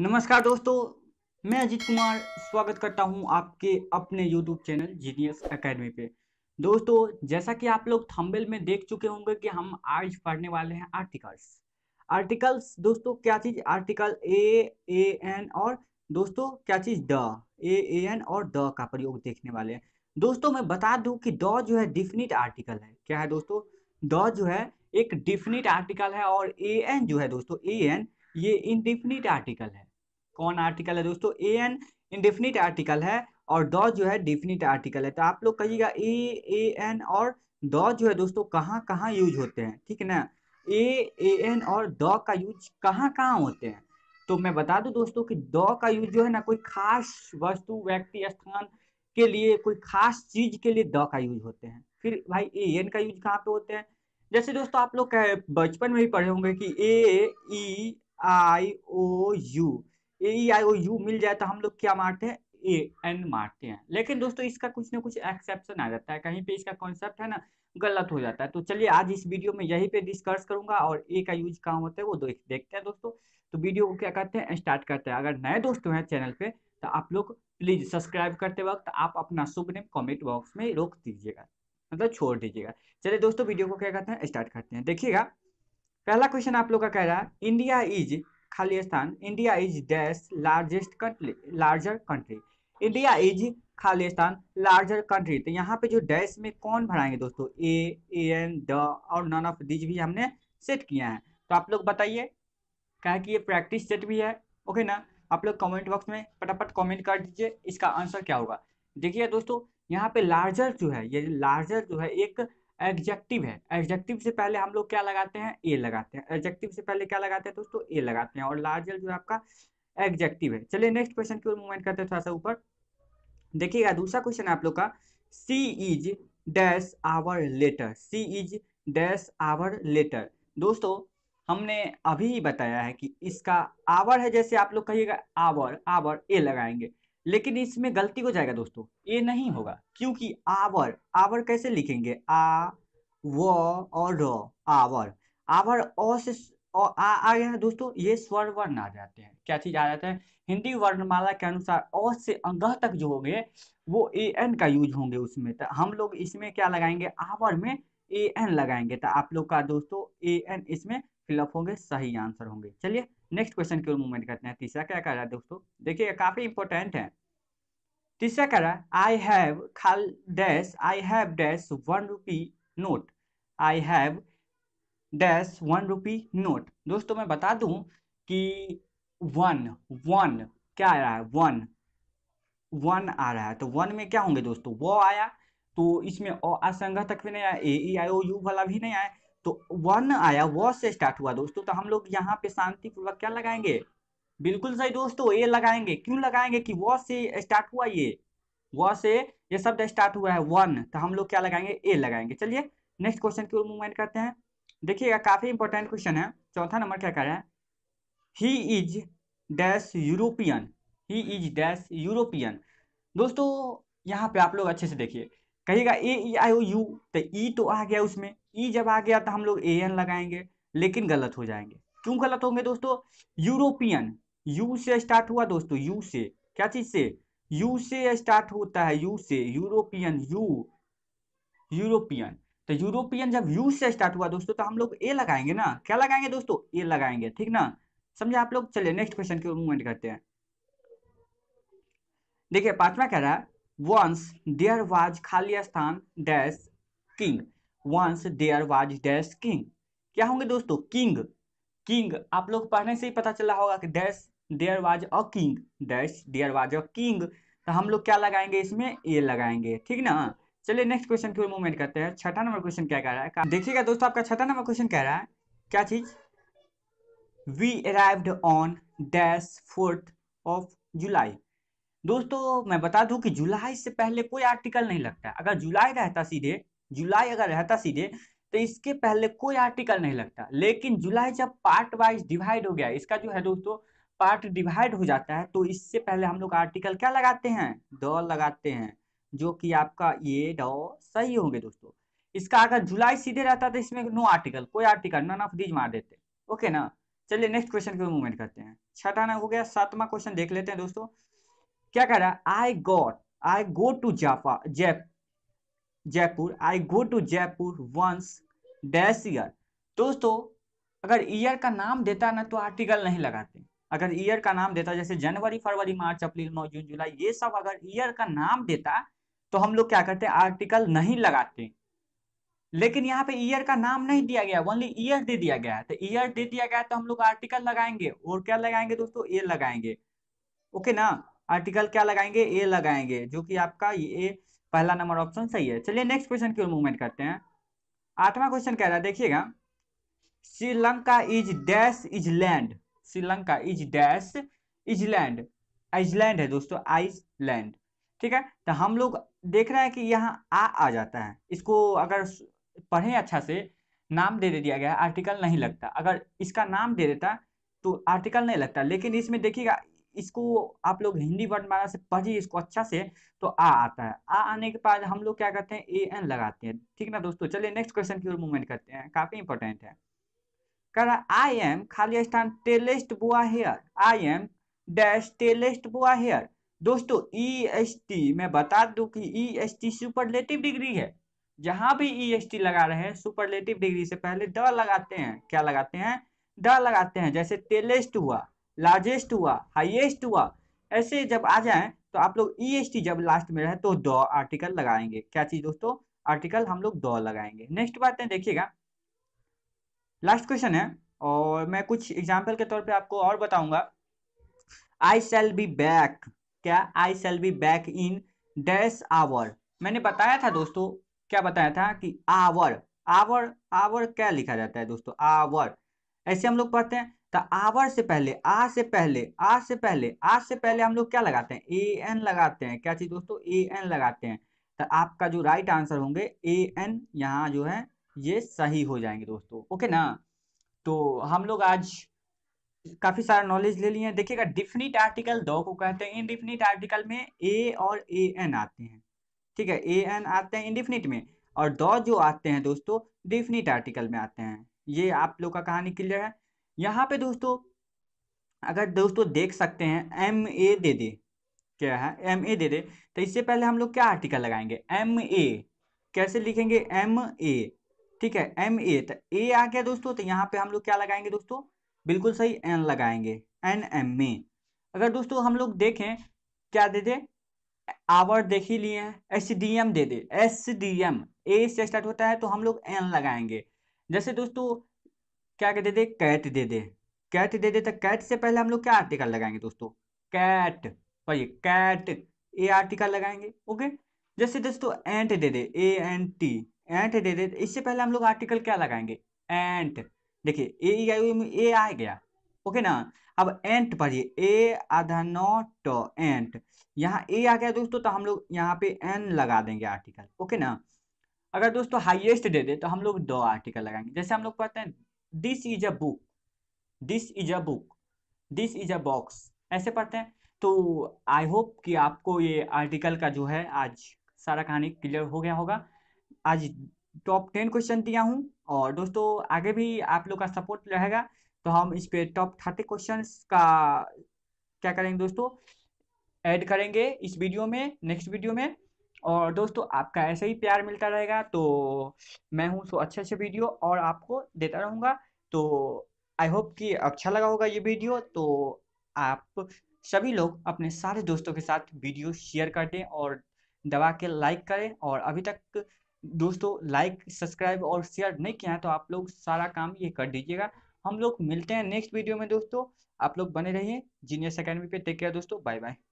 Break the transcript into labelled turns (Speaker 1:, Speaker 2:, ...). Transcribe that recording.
Speaker 1: नमस्कार दोस्तों मैं अजीत कुमार स्वागत करता हूं आपके अपने यूट्यूब चैनल जीनियस एकेडमी पे दोस्तों जैसा कि आप लोग थंबेल में देख चुके होंगे कि हम आज पढ़ने वाले हैं आर्टिकल्स आर्टिकल्स दोस्तों क्या चीज आर्टिकल ए ए एन और दोस्तों क्या चीज द ए ए एन और द का प्रयोग देखने वाले हैं दोस्तों मैं बता दूं कि द जो है डिफिनिट आर्टिकल है क्या है दोस्तों द जो है एक डिफिनिट आर्टिकल है और ए एन जो है दोस्तों ए एन ये इनडिफिनिट आर्टिकल है कौन आर्टिकल है दोस्तों ए एन इनडिफिनिट आर्टिकल है और ड जो है डिफिनिट आर्टिकल है तो आप लोग कहिएगा ए ए एन और डॉ जो है दोस्तों कहाँ कहाँ यूज होते हैं ठीक है ना ए ए एन और द का यूज कहाँ कहाँ होते हैं तो मैं बता दूं दोस्तों कि द का यूज जो है ना कोई खास वस्तु व्यक्ति स्थान के लिए कोई खास चीज के लिए द का यूज होते हैं फिर भाई ए एन का यूज कहाँ पे होते हैं जैसे दोस्तों आप लोग बचपन में भी पढ़े होंगे कि ए ई आई ओ U A I O you मिल जाए तो हम लोग क्या मारते हैं ए एन मारते हैं लेकिन दोस्तों इसका कुछ ना कुछ एक्सेप्शन आ जाता है कहीं पे इसका कॉन्सेप्ट है ना गलत हो जाता है तो चलिए आज इस वीडियो में यहीं पे डिस्कस करूंगा और ए का यूज कहाँ होता है वो देखते हैं दोस्तों तो वीडियो को क्या करते हैं स्टार्ट करते हैं अगर नए दोस्तों हैं चैनल पे तो आप लोग प्लीज सब्सक्राइब करते वक्त आप अपना शुभ नेम कॉमेंट बॉक्स में रोक दीजिएगा मतलब छोड़ दीजिएगा चलिए दोस्तों वीडियो को क्या करते हैं स्टार्ट करते हैं देखिएगा पहला क्वेश्चन आप लोग का कह रहा है इंडिया इज खाली स्थान India is dash largest country larger country India is खाली स्थान लार्जर कंट्री तो यहाँ पे जो डैश में कौन भराएंगे दोस्तों ए ए एन द और नन ऑफ दिज भी हमने सेट किया है तो आप लोग बताइए क्या कि ये प्रैक्टिस सेट भी है ओके ना आप लोग कमेंट बॉक्स में फटाफट कमेंट कर दीजिए इसका आंसर क्या होगा देखिए दोस्तों यहाँ पे लार्जर जो है ये लार्जर जो है एक एडजेक्टिव है एडजेक्टिव से पहले हम लोग क्या लगाते हैं ए लगाते हैं एडजेक्टिव से पहले क्या लगाते हैं दोस्तों ए लगाते हैं और लार्जर जो है आपका एडजेक्टिव है चलिए नेक्स्ट क्वेश्चन की ओर मूवमेंट करते हैं थोड़ा सा ऊपर देखिएगा दूसरा क्वेश्चन आप लोग का C is dash our letter C is dash our letter दोस्तों हमने अभी ही बताया है कि इसका आवर है जैसे आप लोग कहिएगा आवर आवर ए लगाएंगे लेकिन इसमें गलती हो जाएगा दोस्तों ये नहीं होगा क्योंकि आवर आवर कैसे लिखेंगे आ व और र आवर आवर अ से और आ आ गया है दोस्तों ये स्वर वर्ण आ जाते हैं क्या चीज आ जाते हैं हिंदी वर्णमाला के अनुसार अ से अंग तक जो होंगे वो ए एन का यूज होंगे उसमें तो हम लोग इसमें क्या लगाएंगे आवर में ए एन लगाएंगे तो आप लोग का दोस्तों ए एन इसमें फिलअप होंगे सही आंसर होंगे चलिए नेक्स्ट क्वेश्चन की ओर मूवमेंट करते हैं तीसरा क्या कह रहा है दोस्तों देखिए काफी इंपॉर्टेंट है तीसरा कह रहा है आई हैव खाल dash I have dash one rupee note I have dash one rupee note दोस्तों मैं बता दू कि वन वन क्या आ रहा है वन वन आ रहा है तो वन में क्या होंगे दोस्तों वो आया तो इसमें असंगत तक भी नहीं आया ए आई ओ यू वाला भी नहीं आया तो वन आया व से स्टार्ट हुआ दोस्तों तो हम लोग यहाँ पे शांतिपूर्वक क्या लगाएंगे बिल्कुल सही दोस्तों ये लगाएंगे क्यों लगाएंगे कि व से स्टार्ट हुआ ये व से ये शब्द स्टार्ट हुआ है वन तो हम लोग क्या लगाएंगे ए लगाएंगे चलिए नेक्स्ट क्वेश्चन की ओर मूवमेंट करते हैं देखिएगा काफी इंपॉर्टेंट क्वेश्चन है चौथा नंबर क्या कह रहा है he is dash European he is dash European दोस्तों यहाँ पे आप लोग अच्छे से देखिए कहेगा ए ई आई ओ यू तो ई तो आ गया उसमें ई जब आ गया तो हम लोग ए एन लगाएंगे लेकिन गलत हो जाएंगे क्यों गलत होंगे दोस्तों यूरोपियन यू से स्टार्ट हुआ दोस्तों यू से क्या चीज से यू से स्टार्ट होता है यू से यूरोपियन यू यूरोपियन तो यूरोपियन जब यू से स्टार्ट हुआ दोस्तों तो हम लोग ए लगाएंगे ना क्या लगाएंगे दोस्तों ए लगाएंगे ठीक ना समझे आप लोग चलिए नेक्स्ट क्वेश्चन की मूवमेंट करते हैं देखिए पांचवा कह रहा है वंस देयर वाज खाली स्थान dash king once there was dash king क्या होंगे दोस्तों किंग किंग आप लोग पढ़ने से ही पता चला होगा कि dash there was a king dash there was a king तो हम लोग क्या लगाएंगे इसमें ये लगाएंगे ठीक ना चलिए नेक्स्ट क्वेश्चन की ओर मूवमेंट करते हैं छठा नंबर क्वेश्चन क्या कह रहा है देखिएगा दोस्तों आपका छठा नंबर क्वेश्चन कह रहा है क्या चीज we arrived on dash fourth of July दोस्तों मैं बता दूं कि जुलाई से पहले कोई आर्टिकल नहीं लगता अगर जुलाई रहता सीधे जुलाई अगर रहता सीधे तो इसके पहले कोई आर्टिकल नहीं लगता लेकिन जुलाई जब पार्ट वाइज डिवाइड हो गया इसका जो है दोस्तों पार्ट डिवाइड हो जाता है तो इससे पहले हम लोग आर्टिकल क्या लगाते हैं द लगाते हैं जो कि आपका ये ड सही होंगे दोस्तों इसका अगर जुलाई सीधे रहता तो इसमें नो आर्टिकल कोई आर्टिकल नन ऑफ दीज मार देते ओके ना चलिए नेक्स्ट क्वेश्चन के मूवमेंट करते हैं छठा ना हो गया सातवां क्वेश्चन देख लेते हैं दोस्तों क्या कह रहा है I got I go to जाफा Jaipur Jaipur I go to Jaipur once dash year दोस्तों अगर ईयर का नाम देता ना तो आर्टिकल नहीं लगाते अगर ईयर का नाम देता जैसे जनवरी फरवरी मार्च अप्रैल मई जून जुलाई ये सब अगर ईयर का नाम देता तो हम लोग क्या करते आर्टिकल नहीं लगाते लेकिन यहाँ पे ईयर का नाम नहीं दिया गया ओनली ईयर दे दिया गया तो ईयर दे दिया गया तो हम लोग आर्टिकल लगाएंगे और क्या लगाएंगे दोस्तों ये लगाएंगे ओके ना आर्टिकल क्या लगाएंगे ए लगाएंगे जो कि आपका ये पहला नंबर ऑप्शन सही है चलिए नेक्स्ट क्वेश्चन की ओर मूवमेंट करते हैं आठवां क्वेश्चन कह रहा है देखिएगा Sri Lanka is dash is land Sri Lanka is dash is land Iceland है दोस्तों आइसलैंड ठीक है तो हम लोग देख रहे हैं कि यहाँ आ आ जाता है इसको अगर पढ़ें अच्छा से नाम दे दे दिया गया आर्टिकल नहीं लगता अगर इसका नाम दे देता तो आर्टिकल नहीं लगता लेकिन इसमें देखिएगा इसको आप लोग हिंदी वर्णमाला से पढ़िए इसको अच्छा से तो आ आता है आ आने के बाद हम लोग क्या करते हैं ए एन लगाते हैं ठीक ना दोस्तों चलिए नेक्स्ट क्वेश्चन की ओर मूवमेंट करते हैं काफी इंपॉर्टेंट है कह आई एम खाली स्थान tallest boy here I am dash tallest boy here दोस्तों ई एस टी मैं बता दू की E S T superlative degree है जहां भी ई एस टी लगा रहे हैं सुपरलेटिव डिग्री से पहले द लगाते हैं क्या लगाते हैं द लगाते हैं जैसे टेलेस्ट हुआ लार्जेस्ट हुआ हाईएस्ट हुआ ऐसे जब आ जाए तो आप लोग ई एस टी जब लास्ट में रहे तो द आर्टिकल लगाएंगे क्या चीज दोस्तों आर्टिकल हम लोग द लगाएंगे नेक्स्ट बात है देखिएगा लास्ट क्वेश्चन है और मैं कुछ एग्जाम्पल के तौर पर आपको और बताऊंगा आई सेल बी बैक क्या I shall be back in dash hour मैंने बताया था दोस्तों क्या बताया था कि आवर आवर आवर क्या लिखा जाता है दोस्तों आवर ऐसे हम लोग पढ़ते हैं तो आवर से पहले आ से पहले आ से पहले आ से पहले हम लोग क्या लगाते हैं ए एन लगाते हैं क्या चीज दोस्तों ए एन लगाते हैं तो आपका जो राइट आंसर होंगे ए एन यहाँ जो है ये सही हो जाएंगे दोस्तों ओके ना तो हम लोग आज काफी सारा नॉलेज ले लिए हैं देखिएगा डिफिनिट आर्टिकल दो को कहते हैं इनडिफिनिट आर्टिकल में ए और ए एन आते हैं ठीक है ए एन आते हैं इनडिफिनिट में और दो जो आते हैं दोस्तों डिफिनिट आर्टिकल में आते हैं ये आप लोग का कहानी क्लियर है यहाँ पे दोस्तों अगर दोस्तों देख सकते हैं एम ए दे दे क्या है एम ए दे दे तो इससे पहले हम लोग क्या आर्टिकल लगाएंगे एम ए कैसे लिखेंगे एम ए ठीक है एम ए तो ए आ गया दोस्तों तो यहाँ पे हम लोग क्या लगाएंगे दोस्तों बिल्कुल सही एन लगाएंगे एन एम ए अगर दोस्तों हम लोग देखें क्या दे दे आवर देख ही लिए एस डी एम दे दे एस डी एम ए से स्टार्ट होता है तो हम लोग एन लगाएंगे जैसे दोस्तों क्या दे दे कैट दे दे कैट दे दे तो कैट से पहले हम लोग क्या आर्टिकल लगाएंगे दोस्तों कैट पढ़िए कैट ए आर्टिकल लगाएंगे ओके जैसे दोस्तों एंट दे दे ए एन टी एंट दे दे इससे पहले हम लोग आर्टिकल क्या लगाएंगे एंट देखिए ए आई में ए आ गया ओके ना अब एंट पढ़िए ए आधा नॉट एंट यहाँ ए आ गया दोस्तों तो हम लोग यहाँ पे एन लगा देंगे आर्टिकल ओके ना अगर दोस्तों हाईएस्ट दे दे तो हम लोग दो आर्टिकल लगाएंगे जैसे हम लोग कहते हैं this is a book this is a book this is a box ऐसे पढ़ते हैं तो आई होप कि आपको ये आर्टिकल का जो है आज सारा कहानी क्लियर हो गया होगा आज टॉप टेन क्वेश्चन दिया हूँ और दोस्तों आगे भी आप लोग का सपोर्ट रहेगा तो हम इस पे टॉप थर्टी क्वेश्चन का क्या करेंगे दोस्तों ऐड करेंगे इस वीडियो में नेक्स्ट वीडियो में और दोस्तों आपका ऐसे ही प्यार मिलता रहेगा तो मैं हूँ सो अच्छे अच्छे वीडियो और आपको देता रहूँगा तो आई होप कि अच्छा लगा होगा ये वीडियो तो आप सभी लोग अपने सारे दोस्तों के साथ वीडियो शेयर कर दें और दबा के लाइक करें और अभी तक दोस्तों लाइक सब्सक्राइब और शेयर नहीं किया है तो आप लोग सारा काम ये कर दीजिएगा हम लोग मिलते हैं नेक्स्ट वीडियो में दोस्तों आप लोग बने रहिए जीनियस अकेडमी पे टेक केयर दोस्तों बाय बाय